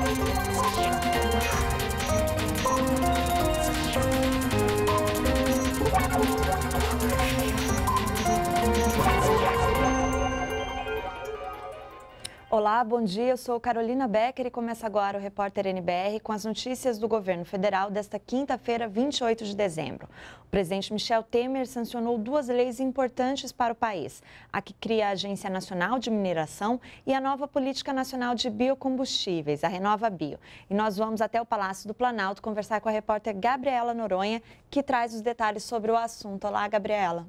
Música Olá, bom dia. Eu sou Carolina Becker e começa agora o Repórter NBR com as notícias do governo federal desta quinta-feira, 28 de dezembro. O presidente Michel Temer sancionou duas leis importantes para o país: a que cria a Agência Nacional de Mineração e a nova Política Nacional de Biocombustíveis, a Renova Bio. E nós vamos até o Palácio do Planalto conversar com a repórter Gabriela Noronha, que traz os detalhes sobre o assunto. Olá, Gabriela.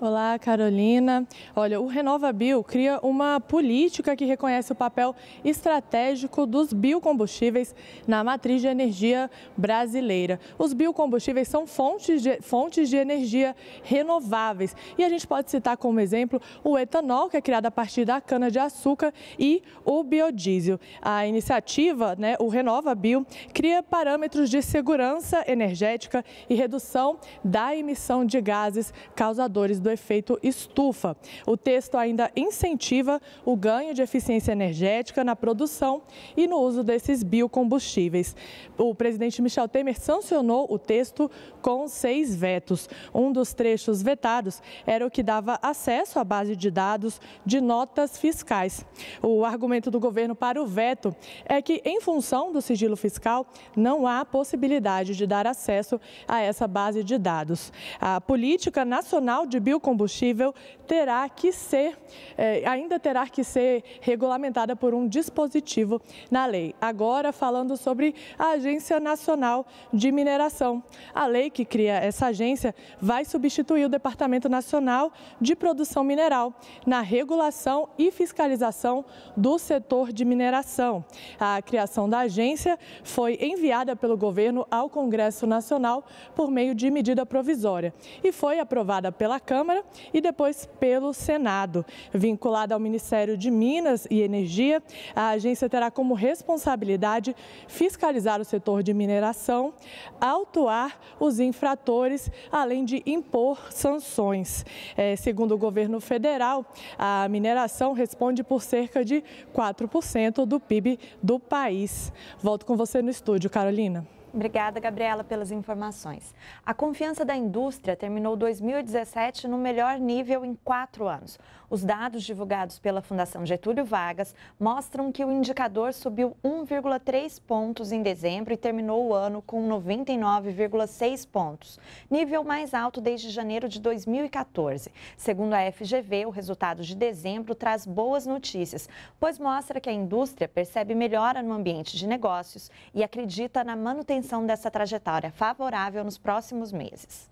Olá, Carolina. Olha, o Renova Bio cria uma política que reconhece o papel estratégico dos biocombustíveis na matriz de energia brasileira. Os biocombustíveis são fontes de, fontes de energia renováveis e a gente pode citar como exemplo o etanol, que é criado a partir da cana-de-açúcar, e o biodiesel. A iniciativa, né, o Bio cria parâmetros de segurança energética e redução da emissão de gases causadores do efeito estufa. O texto ainda incentiva o ganho de eficiência energética na produção e no uso desses biocombustíveis. O presidente Michel Temer sancionou o texto com seis vetos. Um dos trechos vetados era o que dava acesso à base de dados de notas fiscais. O argumento do governo para o veto é que, em função do sigilo fiscal, não há possibilidade de dar acesso a essa base de dados. A política nacional de biocombustíveis o combustível terá que ser, é, ainda terá que ser regulamentada por um dispositivo na lei. Agora falando sobre a Agência Nacional de Mineração. A lei que cria essa agência vai substituir o Departamento Nacional de Produção Mineral na regulação e fiscalização do setor de mineração. A criação da agência foi enviada pelo governo ao Congresso Nacional por meio de medida provisória e foi aprovada pela Câmara Câmara e depois pelo Senado. Vinculada ao Ministério de Minas e Energia, a agência terá como responsabilidade fiscalizar o setor de mineração, autuar os infratores, além de impor sanções. É, segundo o governo federal, a mineração responde por cerca de 4% do PIB do país. Volto com você no estúdio, Carolina. Obrigada, Gabriela, pelas informações. A confiança da indústria terminou 2017 no melhor nível em quatro anos. Os dados divulgados pela Fundação Getúlio Vargas mostram que o indicador subiu 1,3 pontos em dezembro e terminou o ano com 99,6 pontos, nível mais alto desde janeiro de 2014. Segundo a FGV, o resultado de dezembro traz boas notícias, pois mostra que a indústria percebe melhora no ambiente de negócios e acredita na manutenção manutenção dessa trajetória favorável nos próximos meses.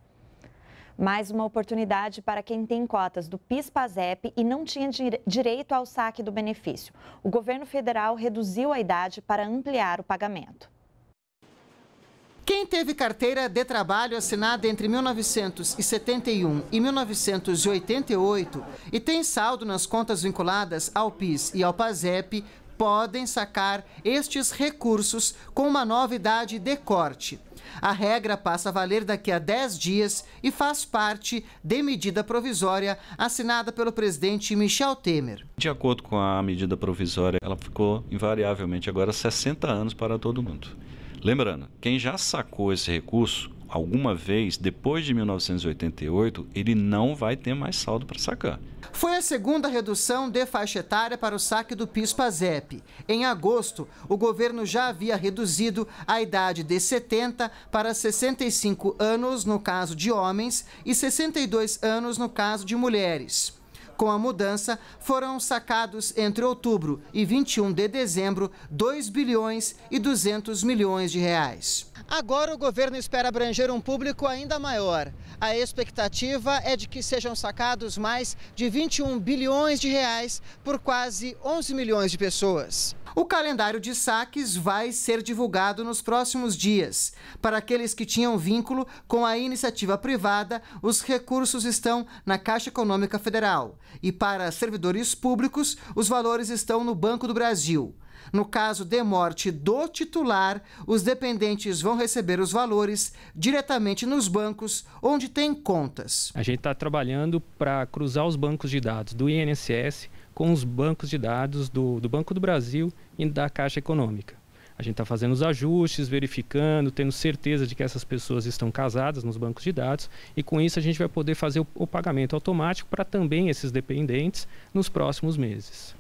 Mais uma oportunidade para quem tem cotas do PIS-PASEP e não tinha direito ao saque do benefício. O governo federal reduziu a idade para ampliar o pagamento. Quem teve carteira de trabalho assinada entre 1971 e 1988 e tem saldo nas contas vinculadas ao PIS e ao PASEP podem sacar estes recursos com uma novidade de corte. A regra passa a valer daqui a 10 dias e faz parte de medida provisória assinada pelo presidente Michel Temer. De acordo com a medida provisória, ela ficou invariavelmente agora 60 anos para todo mundo. Lembrando, quem já sacou esse recurso alguma vez depois de 1988, ele não vai ter mais saldo para sacar. Foi a segunda redução de faixa etária para o saque do PIS/PASEP. Em agosto, o governo já havia reduzido a idade de 70 para 65 anos no caso de homens e 62 anos no caso de mulheres. Com a mudança, foram sacados entre outubro e 21 de dezembro 2 bilhões e 200 milhões de reais. Agora o governo espera abranger um público ainda maior. A expectativa é de que sejam sacados mais de 21 bilhões de reais por quase 11 milhões de pessoas. O calendário de saques vai ser divulgado nos próximos dias. Para aqueles que tinham vínculo com a iniciativa privada, os recursos estão na Caixa Econômica Federal. E para servidores públicos, os valores estão no Banco do Brasil. No caso de morte do titular, os dependentes vão receber os valores diretamente nos bancos onde tem contas. A gente está trabalhando para cruzar os bancos de dados do INSS com os bancos de dados do, do Banco do Brasil e da Caixa Econômica. A gente está fazendo os ajustes, verificando, tendo certeza de que essas pessoas estão casadas nos bancos de dados e com isso a gente vai poder fazer o, o pagamento automático para também esses dependentes nos próximos meses.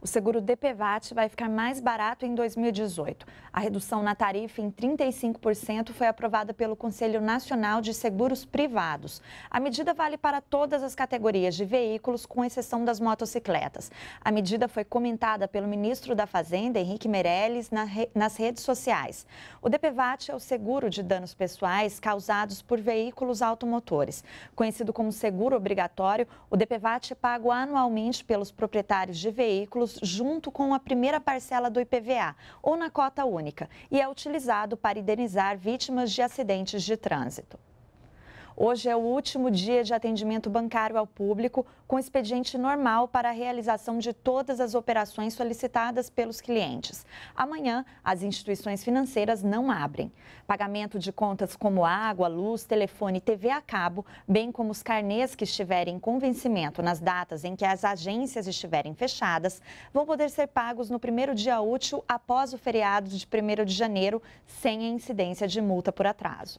O seguro DPVAT vai ficar mais barato em 2018. A redução na tarifa em 35% foi aprovada pelo Conselho Nacional de Seguros Privados. A medida vale para todas as categorias de veículos, com exceção das motocicletas. A medida foi comentada pelo ministro da Fazenda, Henrique Meirelles, nas redes sociais. O DPVAT é o seguro de danos pessoais causados por veículos automotores. Conhecido como seguro obrigatório, o DPVAT é pago anualmente pelos proprietários de veículos veículos junto com a primeira parcela do IPVA ou na cota única e é utilizado para indenizar vítimas de acidentes de trânsito. Hoje é o último dia de atendimento bancário ao público, com expediente normal para a realização de todas as operações solicitadas pelos clientes. Amanhã, as instituições financeiras não abrem. Pagamento de contas como água, luz, telefone e TV a cabo, bem como os carnês que estiverem com vencimento nas datas em que as agências estiverem fechadas, vão poder ser pagos no primeiro dia útil após o feriado de 1 de janeiro, sem a incidência de multa por atraso.